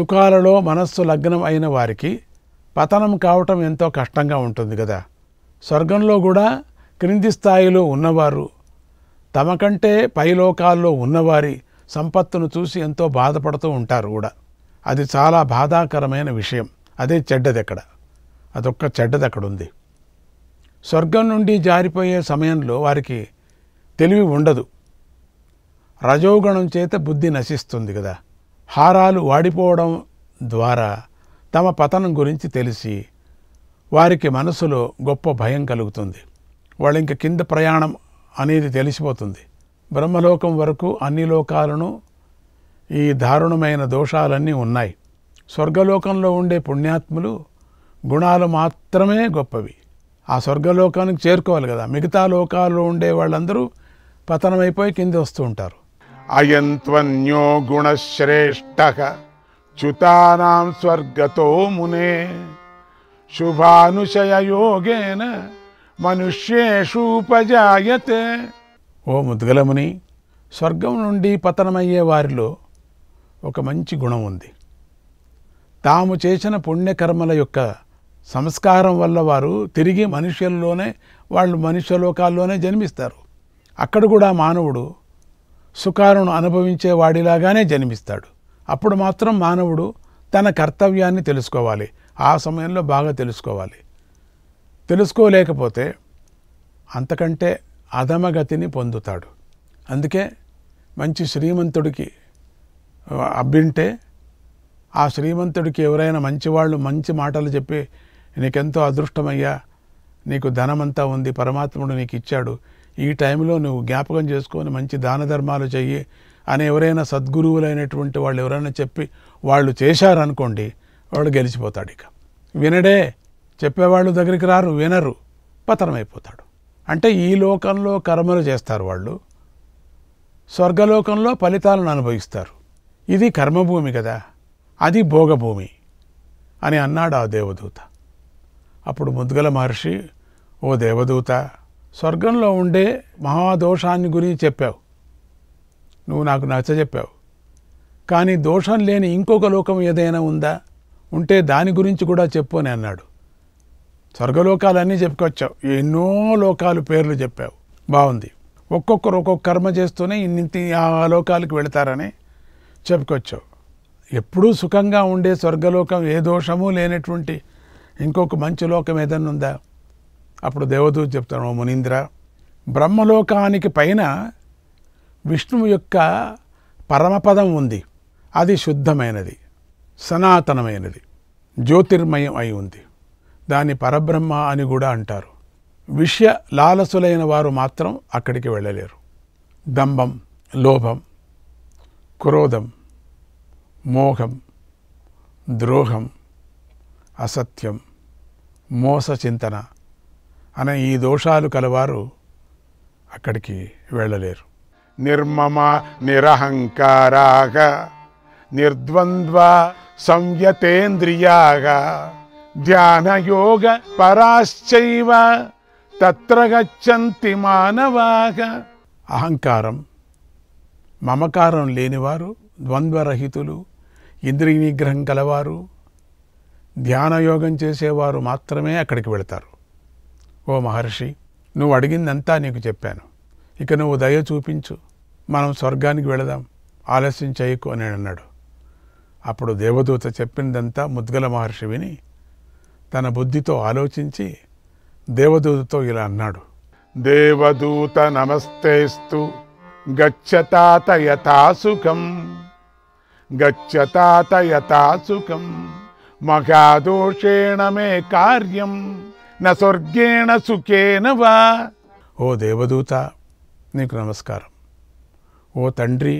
సుఖాలలో మనస్సు లగ్నం అయిన వారికి పతనం కావటం ఎంతో కష్టంగా ఉంటుంది కదా స్వర్గంలో కూడా క్రింది స్థాయిలో ఉన్నవారు తమకంటే పైలోకాల్లో ఉన్నవారి సంపత్తును చూసి ఎంతో బాధపడుతూ ఉంటారు కూడా అది చాలా బాధాకరమైన విషయం అదే చెడ్డది అదొక్క చెడ్డది అక్కడ ఉంది స్వర్గం నుండి జారిపోయే సమయంలో వారికి తెలివి ఉండదు రజోగుణం చేత బుద్ధి నశిస్తుంది కదా హారాలు వాడిపోవడం ద్వారా తమ పతనం గురించి తెలిసి వారికి మనసులో గొప్ప భయం కలుగుతుంది వాళ్ళు ఇంక కింద ప్రయాణం అనేది తెలిసిపోతుంది బ్రహ్మలోకం వరకు అన్ని లోకాలను ఈ దారుణమైన దోషాలన్నీ ఉన్నాయి స్వర్గలోకంలో ఉండే పుణ్యాత్ములు గుణాలు మాత్రమే గొప్పవి ఆ స్వర్గలోకానికి చేరుకోవాలి కదా మిగతా లోకాల్లో ఉండే వాళ్ళందరూ పతనమైపోయి కింద వస్తూ ఉంటారు అయంత్వన్యో గుణశ్రేష్ట చ్యుతానాం స్వర్గతో మునే శుభానుశయయోగేన మనుష్యేషూపజాయతే ఓ ముద్గలముని స్వర్గం నుండి పతనమయ్యే వారిలో ఒక మంచి గుణం ఉంది తాము చేసిన పుణ్యకర్మల యొక్క సంస్కారం వల్ల వారు తిరిగి మనుషుల్లోనే వాళ్ళు మనుష్యలోకాల్లోనే జన్మిస్తారు అక్కడ కూడా మానవుడు సుఖాలను అనుభవించే వాడిలాగానే జన్మిస్తాడు అప్పుడు మాత్రం మానవుడు తన కర్తవ్యాన్ని తెలుసుకోవాలి ఆ సమయంలో బాగా తెలుసుకోవాలి తెలుసుకోలేకపోతే అంతకంటే అధమగతిని పొందుతాడు అందుకే మంచి శ్రీమంతుడికి అబ్బింటే ఆ శ్రీమంతుడికి ఎవరైనా మంచివాళ్ళు మంచి మాటలు చెప్పి నీకెంతో అదృష్టమయ్యా నీకు ధనమంతా ఉంది పరమాత్ముడు నీకు ఇచ్చాడు ఈ టైంలో నువ్వు జ్ఞాపకం చేసుకొని మంచి దాన ధర్మాలు చెయ్యి అని ఎవరైనా సద్గురువులైనటువంటి వాళ్ళు ఎవరైనా చెప్పి వాళ్ళు చేశారనుకోండి వాడు గెలిచిపోతాడు ఇక వినడే చెప్పేవాళ్ళు దగ్గరికి రారు వినరు పతనమైపోతాడు అంటే ఈ లోకంలో కర్మలు చేస్తారు వాళ్ళు స్వర్గలోకంలో ఫలితాలను అనుభవిస్తారు ఇది కర్మభూమి కదా అది భోగభూమి అని అన్నాడు ఆ దేవదూత అప్పుడు ముద్గల మహర్షి ఓ దేవదూత స్వర్గంలో ఉండే మహాదోషాన్ని గురించి చెప్పావు నువ్వు నాకు నచ్చజెప్పావు కానీ దోషం లేని ఇంకొక లోకం ఏదైనా ఉందా ఉంటే దాని గురించి కూడా చెప్పు అని అన్నాడు స్వర్గలోకాలన్నీ చెప్పుకొచ్చావు ఎన్నో లోకాలు పేర్లు చెప్పావు బాగుంది ఒక్కొక్కరు ఒక్కొక్క కర్మ చేస్తూనే ఇన్నింటి ఆ లోకాలకు వెళతారని చెప్పుకొచ్చావు ఎప్పుడూ సుఖంగా ఉండే స్వర్గలోకం ఏ దోషము లేనటువంటి ఇంకొక మంచి లోకం ఏదన్నా ఉందా అప్పుడు దేవదూత చెప్తాను ఓ మునీంద్ర బ్రహ్మలోకానికి పైన విష్ణువు యొక్క పరమపదం ఉంది అది శుద్ధమైనది సనాతనమైనది జ్యోతిర్మయం అయి ఉంది దాన్ని పరబ్రహ్మ అని కూడా అంటారు విషయ లాలసులైన వారు మాత్రం అక్కడికి వెళ్ళలేరు దంభం లోభం క్రోధం మోహం ద్రోహం అసత్యం మోస చింతన అనే ఈ దోషాలు కలవారు అక్కడికి వెళ్ళలేరు నిర్మమ నిరహంకారాగ నిర్ద్వంద్వ సంయతేంద్రియాగ ధ్యానయోగ పరాశ్చైవ తత్ర గచ్చంతి మానవాగ అహంకారం మమకారం లేనివారు ద్వంద్వరహితులు ఇంద్రియ నిగ్రహం కలవారు ధ్యానయోగం చేసేవారు మాత్రమే అక్కడికి వెళతారు ఓ మహర్షి నువ్వు అడిగిందంతా నీకు చెప్పాను ఇక నువ్వు దయ చూపించు మనం స్వర్గానికి వెళదాం ఆలస్యం చేయకు అని అన్నాడు అప్పుడు దేవదూత చెప్పినదంతా ముద్గల మహర్షి విని తన బుద్ధితో ఆలోచించి దేవదూతతో ఇలా అన్నాడు దేవదూత నమస్తేస్తు గచ్చతాత యథాసుఖం గచ్చతాత యథాసుఖం మఘాదోషేణ కార్యం నా స్వర్గేణ సుఖేన వా ఓ దేవదూత నీకు నమస్కారం ఓ తండ్రి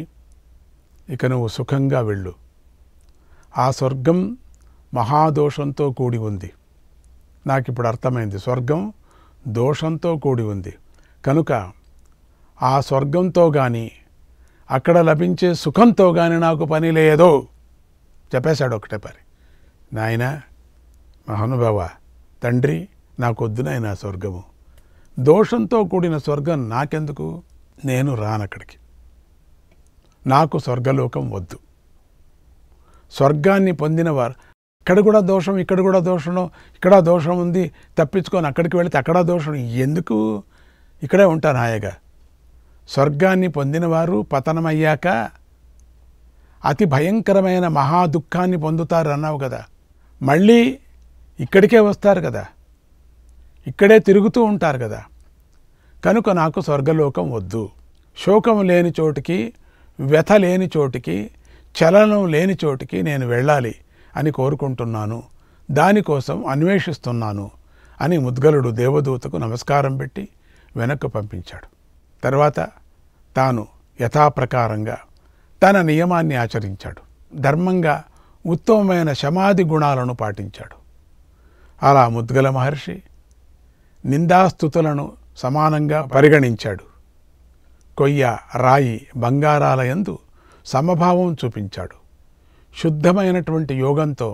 ఇక నువ్వు సుఖంగా వెళ్ళు ఆ స్వర్గం మహాదోషంతో కూడి ఉంది నాకు ఇప్పుడు అర్థమైంది స్వర్గం దోషంతో కూడి ఉంది కనుక ఆ స్వర్గంతో కానీ అక్కడ లభించే సుఖంతో కానీ నాకు పని లేదు చెప్పేశాడు ఒకటే పరి నాయన మహానుభావ తండ్రి నాకొద్దు నాయన స్వర్గము దోషంతో కూడిన స్వర్గం నాకెందుకు నేను రానక్కడికి నాకు స్వర్గలోకం వద్దు స్వర్గాన్ని పొందినవారు ఇక్కడ కూడా దోషం ఇక్కడ కూడా దోషం ఇక్కడ దోషం ఉంది తప్పించుకొని అక్కడికి వెళితే అక్కడ దోషం ఎందుకు ఇక్కడే ఉంటాను హాయిగా స్వర్గాన్ని పొందినవారు పతనమయ్యాక అతి భయంకరమైన మహా దుఃఖాన్ని పొందుతారు అన్నావు కదా మళ్ళీ ఇక్కడికే వస్తారు కదా ఇక్కడే తిరుగుతూ ఉంటారు కదా కనుక నాకు స్వర్గలోకం వద్దు శోకం లేని చోటికి వ్యథ లేని చోటికి చలనం లేని చోటికి నేను వెళ్ళాలి అని కోరుకుంటున్నాను దానికోసం అన్వేషిస్తున్నాను అని ముద్గలుడు దేవదూతకు నమస్కారం పెట్టి వెనక్కు పంపించాడు తర్వాత తాను యథాప్రకారంగా తన నియమాన్ని ఆచరించాడు ధర్మంగా ఉత్తమమైన శమాది గుణాలను పాటించాడు అలా ముద్గల మహర్షి నిందాస్థుతులను సమానంగా పరిగణించాడు కొయ్య రాయి బంగారాలయందు సమభావం చూపించాడు శుద్ధమైనటువంటి యోగంతో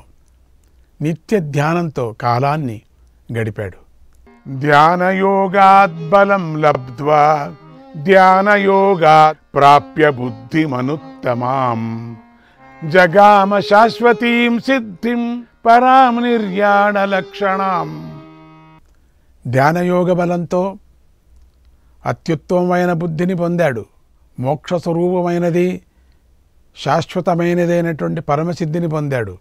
నిత్య ధ్యానంతో కాలాన్ని గడిపాడు ధ్యానయోగాద్బలం లబ్ధ్వా ధ్యానయోగాత్ ప్రాప్య బుద్ధిమనుత్తమాం జగామ శాశ్వతీం సిద్ధిం పరాం నిర్యాణ లక్షణాం ధ్యానయోగ బలంతో అత్యుత్తమమైన బుద్ధిని పొందాడు మోక్ష స్వరూపమైనది శాశ్వతమైనదైనటువంటి పరమసిద్ధిని పొందాడు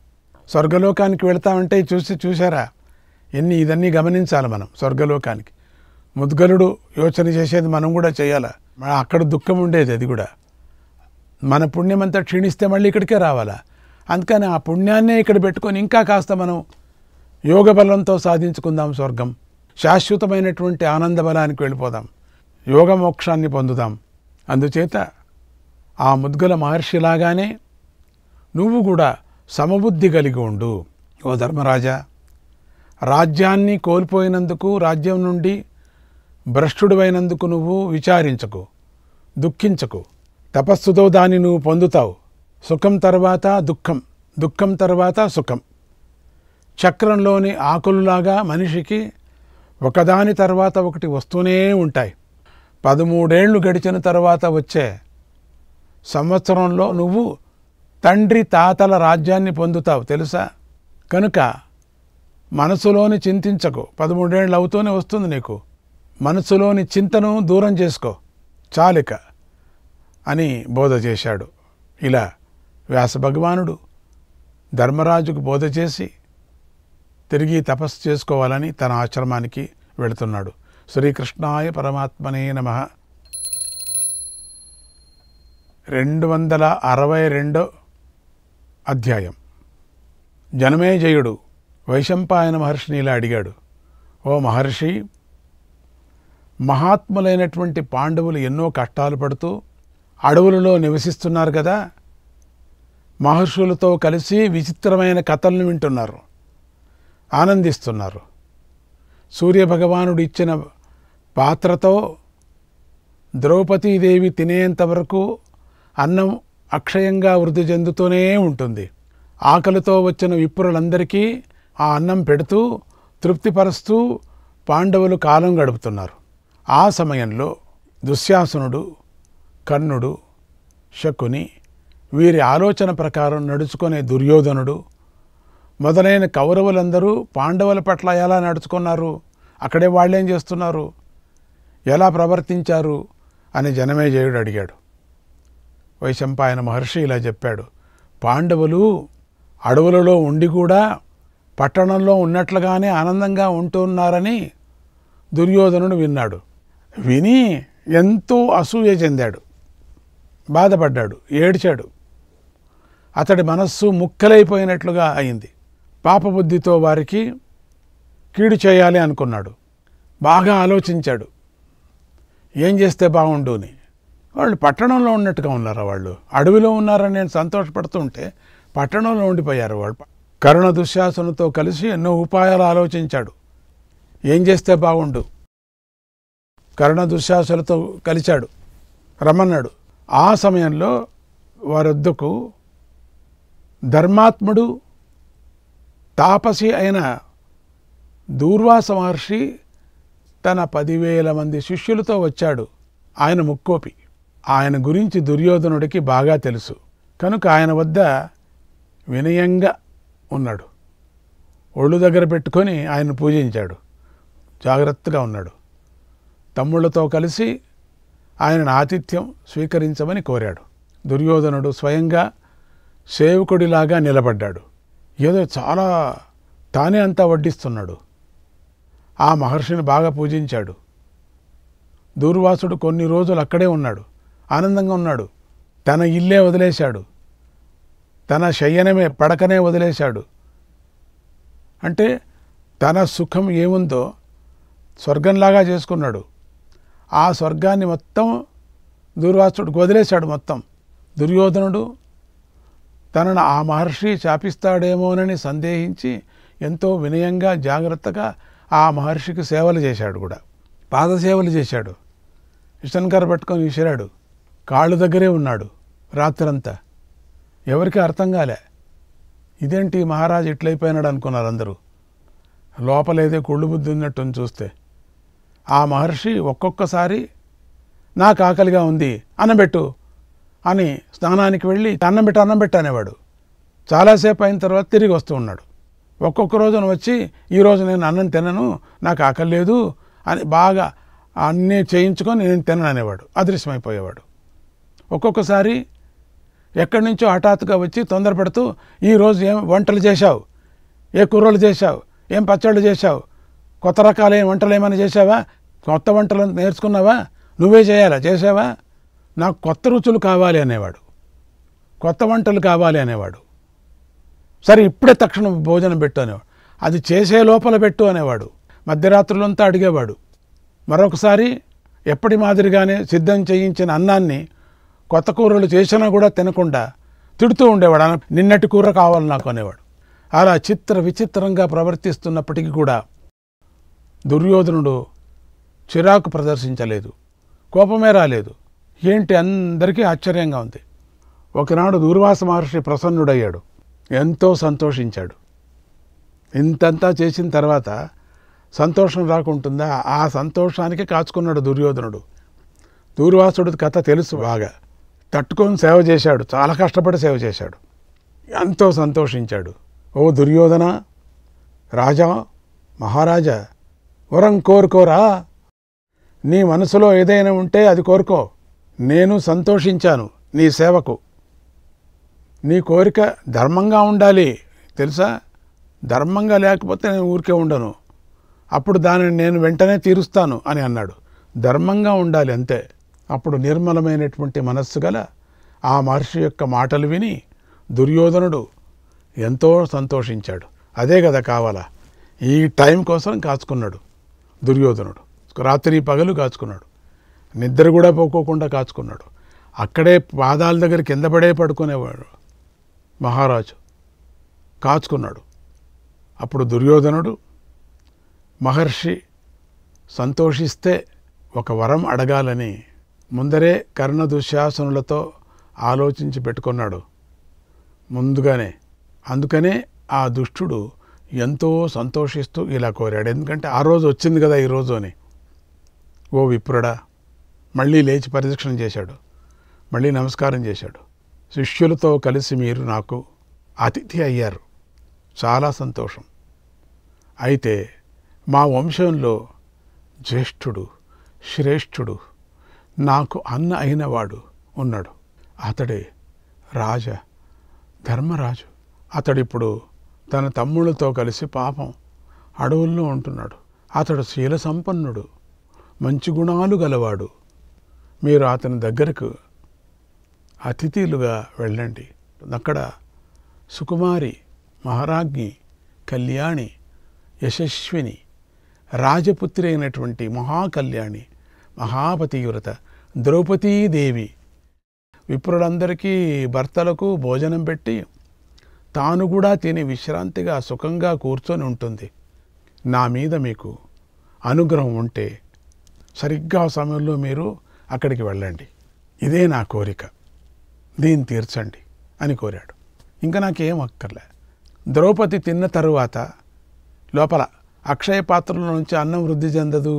స్వర్గలోకానికి వెళ్తామంటే చూసి చూసారా ఎన్ని ఇదన్నీ గమనించాలి మనం స్వర్గలోకానికి ముద్గలుడు యోచన చేసేది మనం కూడా చేయాలా అక్కడ దుఃఖం ఉండేది అది కూడా మన పుణ్యం అంతా క్షీణిస్తే మళ్ళీ ఇక్కడికే రావాలా అందుకని ఆ పుణ్యాన్నే ఇక్కడ పెట్టుకొని ఇంకా కాస్త మనం యోగ బలంతో సాధించుకుందాం స్వర్గం శాశ్వతమైనటువంటి ఆనంద బలానికి వెళ్ళిపోదాం యోగ మోక్షాన్ని పొందుదాం అందుచేత ఆ ముద్గల మహర్షిలాగానే నువ్వు కూడా సమబుద్ధి కలిగి ఉండు ఓ ధర్మరాజా రాజ్యాన్ని కోల్పోయినందుకు రాజ్యం నుండి భ్రష్టుడువైనందుకు నువ్వు విచారించకు దుఃఖించకు తపస్సుతో దాన్ని నువ్వు పొందుతావు సుఖం తర్వాత దుఃఖం దుఃఖం తర్వాత సుఖం చక్రంలోని ఆకులులాగా మనిషికి ఒకదాని తర్వాత ఒకటి వస్తూనే ఉంటాయి పదమూడేళ్లు గడిచిన తర్వాత వచ్చే సంవత్సరంలో నువ్వు తండ్రి తాతల రాజ్యాన్ని పొందుతావు తెలుసా కనుక మనసులోని చింతించకు పదమూడేళ్ళు అవుతూనే వస్తుంది నీకు మనసులోని చింతను దూరం చేసుకో చాలిక అని బోధ చేశాడు ఇలా వ్యాస భగవానుడు ధర్మరాజుకు బోధ చేసి తిరిగి తపస్సు చేసుకోవాలని తన ఆశ్రమానికి వెళుతున్నాడు శ్రీకృష్ణాయ పరమాత్మనే నమ రెండు వందల అరవై రెండో అధ్యాయం జనమేజయుడు వైశంపాయన మహర్షిని ఇలా అడిగాడు ఓ మహర్షి మహాత్ములైనటువంటి పాండవులు ఎన్నో కష్టాలు పడుతూ అడవులలో నివసిస్తున్నారు కదా మహర్షులతో కలిసి విచిత్రమైన కథలను వింటున్నారు ఆనందిస్తున్నారు సూర్యభగవానుడు ఇచ్చిన పాత్రతో ద్రౌపదీదేవి తినేంత వరకు అన్నం అక్షయంగా వృద్ధి చెందుతూనే ఉంటుంది ఆకలితో వచ్చిన విప్రులందరికీ ఆ అన్నం పెడుతూ తృప్తిపరుస్తూ పాండవులు కాలం గడుపుతున్నారు ఆ సమయంలో దుశ్యాసనుడు కర్ణుడు శకుని వీరి ఆలోచన ప్రకారం నడుచుకునే దుర్యోధనుడు మొదలైన కౌరవులందరూ పాండవుల పట్ల ఎలా నడుచుకున్నారు అక్కడే వాళ్ళేం చేస్తున్నారు ఎలా ప్రవర్తించారు అని జనమేజయుడు అడిగాడు వైశంపాయన మహర్షి ఇలా చెప్పాడు పాండవులు అడవులలో ఉండి కూడా పట్టణంలో ఉన్నట్లుగానే ఆనందంగా ఉంటున్నారని దుర్యోధనుడు విన్నాడు విని ఎంతో అసూయ చెందాడు బాధపడ్డాడు ఏడ్చాడు అతడి మనస్సు ముక్కలైపోయినట్లుగా అయింది పాపబుద్ధితో వారికి కీడు చేయాలి అనుకున్నాడు బాగా ఆలోచించాడు ఏం చేస్తే బాగుండు అని వాళ్ళు పట్టణంలో ఉన్నట్టుగా ఉన్నారు వాళ్ళు అడవిలో ఉన్నారని నేను సంతోషపడుతుంటే పట్టణంలో ఉండిపోయారు వాళ్ళు కరుణ దుశ్శాసనతో కలిసి ఎన్నో ఉపాయాలు ఆలోచించాడు ఏం చేస్తే బాగుండు కరుణ దుశ్శాసనతో కలిశాడు రమన్నాడు ఆ సమయంలో వారొద్దకు ధర్మాత్ముడు తాపసి అయిన దూర్వాస మహర్షి తన పదివేల మంది శిష్యులతో వచ్చాడు ఆయన ముక్కోపి ఆయన గురించి దుర్యోధనుడికి బాగా తెలుసు కనుక ఆయన వద్ద వినయంగా ఉన్నాడు ఒళ్ళు దగ్గర పెట్టుకొని ఆయన పూజించాడు జాగ్రత్తగా ఉన్నాడు తమ్ముళ్లతో కలిసి ఆయనను ఆతిథ్యం స్వీకరించమని కోరాడు దుర్యోధనుడు స్వయంగా సేవకుడిలాగా నిలబడ్డాడు ఏదో చాలా తానే అంతా వడ్డిస్తున్నాడు ఆ మహర్షిని బాగా పూజించాడు దూర్వాసుడు కొన్ని రోజులు అక్కడే ఉన్నాడు ఆనందంగా ఉన్నాడు తన ఇల్లే వదిలేశాడు తన శయనమే పడకనే వదిలేశాడు అంటే తన సుఖం ఏముందో స్వర్గంలాగా చేసుకున్నాడు ఆ స్వర్గాన్ని మొత్తం దూర్వాసుడికి వదిలేశాడు మొత్తం దుర్యోధనుడు తనను ఆ మహర్షి శాపిస్తాడేమోనని సందేహించి ఎంతో వినయంగా జాగ్రత్తగా ఆ మహర్షికి సేవలు చేశాడు కూడా పాదసేవలు చేశాడు ఇష్టంకర పట్టుకొని విసిరాడు కాళ్ళు దగ్గరే ఉన్నాడు రాత్రంతా ఎవరికి అర్థం కాలే ఇదేంటి మహారాజు ఇట్లయిపోయినాడు అనుకున్నారు అందరూ లోపలేదే కుళ్ళు బుద్ధి ఉన్నట్టు చూస్తే ఆ మహర్షి ఒక్కొక్కసారి నాకు ఆకలిగా ఉంది అనబెట్టు అని స్నానానికి వెళ్ళి అన్నం పెట్టి అన్నం పెట్టి అనేవాడు చాలాసేపు అయిన తర్వాత తిరిగి వస్తూ ఉన్నాడు ఒక్కొక్క రోజున వచ్చి ఈరోజు నేను అన్నం తినను నాకు ఆకలేదు అని బాగా అన్నీ చేయించుకొని నేను తినను అనేవాడు అదృశ్యమైపోయేవాడు ఒక్కొక్కసారి ఎక్కడి నుంచో హఠాత్తుగా వచ్చి తొందరపడుతూ ఈరోజు ఏం వంటలు చేశావు ఏ కూరలు చేశావు ఏం పచ్చళ్ళు చేశావు కొత్త రకాలు ఏం వంటలు ఏమైనా చేసావా కొత్త వంటలు నేర్చుకున్నావా నువ్వే చేయాలా చేసావా నాకు కొత్త రుచులు కావాలి అనేవాడు కొత్త వంటలు కావాలి అనేవాడు సరే ఇప్పుడే తక్షణం భోజనం పెట్టు అనేవాడు అది చేసే లోపల పెట్టు అనేవాడు మధ్యరాత్రులంతా అడిగేవాడు మరొకసారి ఎప్పటి మాదిరిగానే సిద్ధం చేయించిన అన్నాన్ని కొత్త కూరలు చేసినా కూడా తినకుండా తిడుతూ ఉండేవాడు నిన్నటి కూర కావాలి నాకు అనేవాడు అలా చిత్ర విచిత్రంగా ప్రవర్తిస్తున్నప్పటికీ కూడా దుర్యోధనుడు చిరాకు ప్రదర్శించలేదు కోపమే రాలేదు ఏంటి అందరికీ ఆశ్చర్యంగా ఉంది ఒకనాడు దూర్వాస మహర్షి ప్రసన్నుడయ్యాడు ఎంతో సంతోషించాడు ఇంతంతా చేసిన తర్వాత సంతోషం రాకుంటుందా ఆ సంతోషానికి కాచుకున్నాడు దుర్యోధనుడు దూర్వాసుడు కథ తెలుసు బాగా తట్టుకొని సేవ చేశాడు చాలా కష్టపడి సేవ చేశాడు ఎంతో సంతోషించాడు ఓ దుర్యోధన రాజా మహారాజా వరం కోరుకోరా నీ మనసులో ఏదైనా ఉంటే అది కోరుకో నేను సంతోషించాను నీ సేవకు నీ కోరిక ధర్మంగా ఉండాలి తెలుసా ధర్మంగా లేకపోతే నేను ఊరికే ఉండను అప్పుడు దానిని నేను వెంటనే తీరుస్తాను అని అన్నాడు ధర్మంగా ఉండాలి అంతే అప్పుడు నిర్మలమైనటువంటి మనస్సు గల ఆ మహర్షి యొక్క మాటలు విని దుర్యోధనుడు ఎంతో సంతోషించాడు అదే కదా కావాలా ఈ టైం కోసం కాచుకున్నాడు దుర్యోధనుడు రాత్రి పగలు కాచుకున్నాడు నిద్ర కూడా పోకోకుండా కాచుకున్నాడు అక్కడే పాదాల దగ్గర కింద పడే పడుకునేవాడు మహారాజు కాచుకున్నాడు అప్పుడు దుర్యోధనుడు మహర్షి సంతోషిస్తే ఒక వరం అడగాలని ముందరే కర్ణ దుశ్శాసనులతో ఆలోచించి పెట్టుకున్నాడు ముందుగానే అందుకనే ఆ దుష్టుడు ఎంతో సంతోషిస్తూ ఇలా కోరాడు ఎందుకంటే ఆ రోజు వచ్చింది కదా ఈరోజు అని ఓ విప్రుడా మళ్ళీ లేచి పరిరక్షణ చేశాడు మళ్ళీ నమస్కారం చేశాడు శిష్యులతో కలిసి మీరు నాకు అతిథి అయ్యారు చాలా సంతోషం అయితే మా వంశంలో జ్యేష్ఠుడు శ్రేష్ఠుడు నాకు అన్న అయినవాడు ఉన్నాడు అతడే రాజ ధర్మరాజు అతడిప్పుడు తన తమ్ముళ్ళతో కలిసి పాపం అడవుల్లో ఉంటున్నాడు అతడు శీల సంపన్నుడు మంచి గుణాలు గలవాడు మీరు అతని దగ్గరకు అతిథులుగా వెళ్ళండి అక్కడ సుకుమారి మహారాజ్ఞి కళ్యాణి యశస్విని రాజపుత్రి అయినటువంటి మహాకళ్యాణి మహాపతివ్రత ద్రౌపదీదేవి విప్రులందరికీ భర్తలకు భోజనం పెట్టి తాను కూడా తిని విశ్రాంతిగా సుఖంగా కూర్చొని ఉంటుంది నా మీద మీకు అనుగ్రహం ఉంటే సరిగ్గా సమయంలో మీరు అక్కడికి వెళ్ళండి ఇదే నా కోరిక దీన్ని తీర్చండి అని కోరాడు ఇంకా నాకేం అక్కర్లే ద్రౌపది తిన్న తరువాత లోపల అక్షయ పాత్రలో నుంచి అన్నం వృద్ధి చెందదు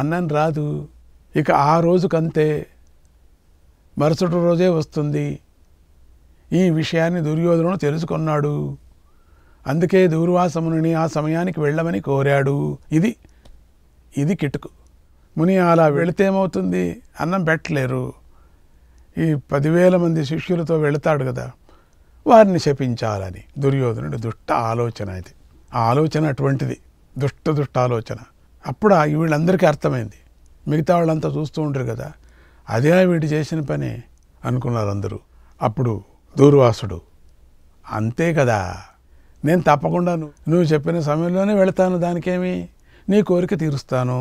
అన్నం రాదు ఇక ఆ రోజుకంతే మరుసటి రోజే వస్తుంది ఈ విషయాన్ని దుర్యోధనుడు తెలుసుకున్నాడు అందుకే దూర్వాసముని ఆ సమయానికి వెళ్ళమని కోరాడు ఇది ఇది కిటుకు ముని అలా వెళితే ఏమవుతుంది అన్నం పెట్టలేరు ఈ పదివేల మంది శిష్యులతో వెళతాడు కదా వారిని శపించాలని దుర్యోధనుడు దుష్ట ఆలోచన ఇది ఆ ఆలోచన అటువంటిది దుష్ట దుష్ట ఆలోచన అప్పుడు వీళ్ళందరికీ అర్థమైంది మిగతా వాళ్ళంతా చూస్తూ ఉంటారు కదా అదే వీటి చేసిన పని అనుకున్నారు అందరూ అప్పుడు దూర్వాసుడు అంతే కదా నేను తప్పకుండా నువ్వు చెప్పిన సమయంలోనే వెళతాను దానికేమి నీ కోరిక తీరుస్తాను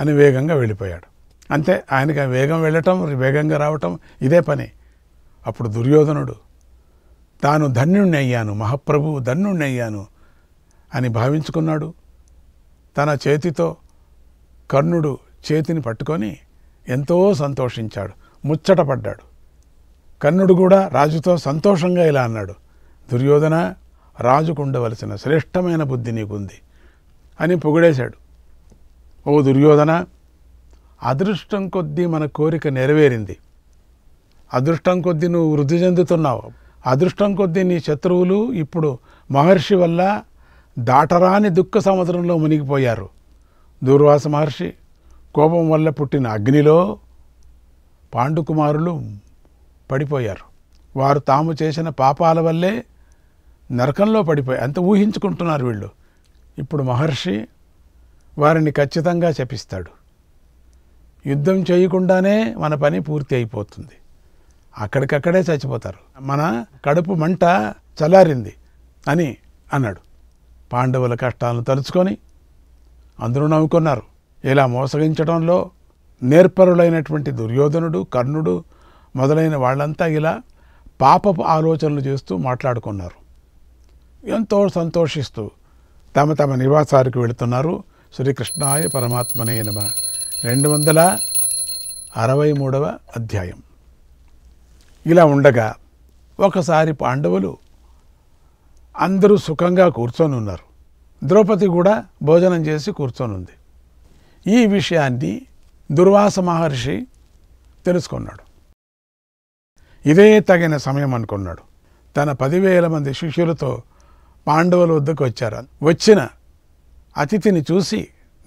అని వేగంగా వెళ్ళిపోయాడు అంతే ఆయనకి వేగం వెళ్ళటం వేగంగా రావటం ఇదే పని అప్పుడు దుర్యోధనుడు తాను ధన్యుణ్ణి అయ్యాను మహాప్రభు ధన్యుణ్ణి అయ్యాను అని భావించుకున్నాడు తన చేతితో కర్ణుడు చేతిని పట్టుకొని ఎంతో సంతోషించాడు ముచ్చటపడ్డాడు కర్ణుడు కూడా రాజుతో సంతోషంగా ఇలా అన్నాడు దుర్యోధన రాజుకు ఉండవలసిన శ్రేష్టమైన బుద్ధి నీకుంది అని పొగిడేశాడు ఓ దుర్యోధన అదృష్టం కొద్దీ మన కోరిక నెరవేరింది అదృష్టం కొద్దీ నువ్వు వృద్ధి చెందుతున్నావు అదృష్టం కొద్దీ నీ శత్రువులు ఇప్పుడు మహర్షి వల్ల దాటరాని దుఃఖ సముద్రంలో మునిగిపోయారు దూర్వాస మహర్షి కోపం వల్ల పుట్టిన అగ్నిలో పాండుకుమారులు పడిపోయారు వారు తాము చేసిన పాపాల వల్లే నరకంలో పడిపోయారు అంత ఊహించుకుంటున్నారు వీళ్ళు ఇప్పుడు మహర్షి వారిని ఖచ్చితంగా శపిస్తాడు యుద్ధం చేయకుండానే మన పని పూర్తి అయిపోతుంది అక్కడికక్కడే చచ్చిపోతారు మన కడుపు మంట చలారింది అని అన్నాడు పాండవుల కష్టాలను తలుచుకొని అందరూ నవ్వుకున్నారు ఇలా మోసగించడంలో నేర్పరులైనటువంటి దుర్యోధనుడు కర్ణుడు మొదలైన వాళ్ళంతా ఇలా పాపపు ఆలోచనలు చేస్తూ మాట్లాడుకున్నారు ఎంతో సంతోషిస్తూ తమ తమ నివాసానికి వెళుతున్నారు శ్రీకృష్ణాయ పరమాత్మనే నమ రెండు వందల అరవై మూడవ అధ్యాయం ఇలా ఉండగా ఒకసారి పాండవులు అందరూ సుఖంగా కూర్చొని ఉన్నారు ద్రౌపది కూడా భోజనం చేసి కూర్చొనుంది ఈ విషయాన్ని దుర్వాస మహర్షి తెలుసుకున్నాడు ఇదే తగిన సమయం అనుకున్నాడు తన పదివేల మంది శిష్యులతో పాండవుల వద్దకు వచ్చారు వచ్చిన అతిథిని చూసి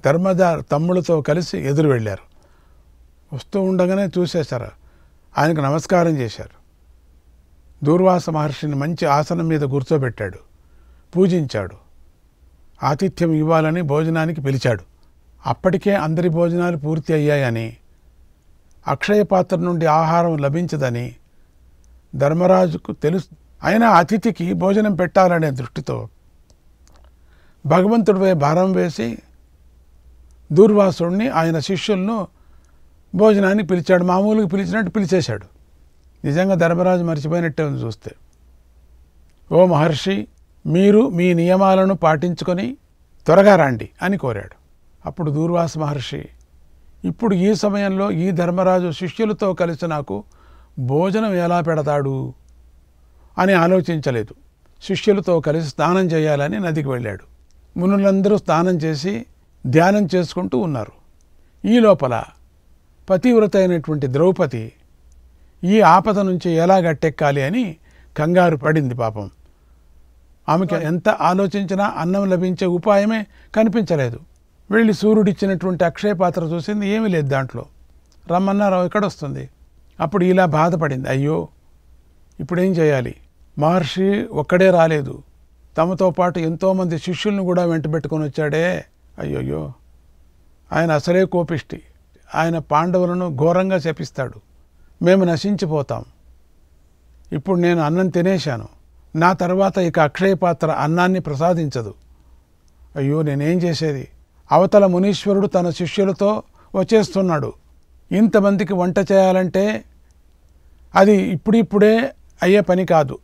ధర్మదార్ తమ్ముళ్ళతో కలిసి ఎదురు వెళ్ళారు వస్తూ ఉండగానే చూసేశారు ఆయనకు నమస్కారం చేశారు దూర్వాస మహర్షిని మంచి ఆసనం మీద కూర్చోబెట్టాడు పూజించాడు ఆతిథ్యం ఇవ్వాలని భోజనానికి పిలిచాడు అప్పటికే అందరి భోజనాలు పూర్తి అయ్యాయని అక్షయ పాత్ర నుండి ఆహారం లభించదని ధర్మరాజుకు తెలుసు అయినా అతిథికి భోజనం పెట్టాలనే దృష్టితో భగవంతుడిపై భారం వేసి దూర్వాసుడిని ఆయన శిష్యులను భోజనానికి పిలిచాడు మామూలుగా పిలిచినట్టు పిలిచేశాడు నిజంగా ధర్మరాజు మర్చిపోయినట్టే ఉంది చూస్తే ఓ మహర్షి మీరు మీ నియమాలను పాటించుకొని త్వరగా రండి అని కోరాడు అప్పుడు దూర్వాస మహర్షి ఇప్పుడు ఈ సమయంలో ఈ ధర్మరాజు శిష్యులతో కలిసి నాకు భోజనం ఎలా పెడతాడు అని ఆలోచించలేదు శిష్యులతో కలిసి స్నానం చేయాలని నదికి వెళ్ళాడు మునులందరూ స్నానం చేసి ధ్యానం చేసుకుంటూ ఉన్నారు ఈ లోపల పతివ్రత అయినటువంటి ద్రౌపది ఈ ఆపద నుంచి ఎలా గట్టెక్కాలి అని కంగారు పడింది పాపం ఆమెకి ఎంత ఆలోచించినా అన్నం లభించే ఉపాయమే కనిపించలేదు వెళ్ళి సూర్యుడిచ్చినటువంటి అక్షయ పాత్ర చూసింది ఏమీ లేదు దాంట్లో రమ్మన్నారావు ఎక్కడొస్తుంది అప్పుడు ఇలా బాధపడింది అయ్యో ఇప్పుడేం చేయాలి మహర్షి ఒక్కడే రాలేదు తమతో పాటు ఎంతోమంది శిష్యులను కూడా వెంటబెట్టుకొని వచ్చాడే అయ్యోయ్యో ఆయన అసలే కోపిష్టి ఆయన పాండవులను ఘోరంగా శపిస్తాడు మేము నశించిపోతాం ఇప్పుడు నేను అన్నం తినేశాను నా తర్వాత ఇక అక్షయ పాత్ర అన్నాన్ని ప్రసాదించదు అయ్యో నేనేం చేసేది అవతల మునీశ్వరుడు తన శిష్యులతో వచ్చేస్తున్నాడు ఇంతమందికి వంట చేయాలంటే అది ఇప్పుడిప్పుడే అయ్యే పని కాదు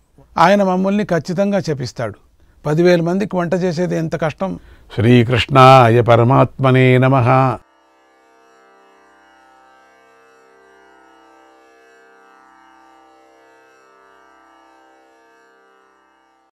ఆయన మమ్మల్ని ఖచ్చితంగా చెప్పిస్తాడు పదివేల మందికి వంట చేసేది ఎంత కష్టం శ్రీకృష్ణాయ పరమాత్మనే నమ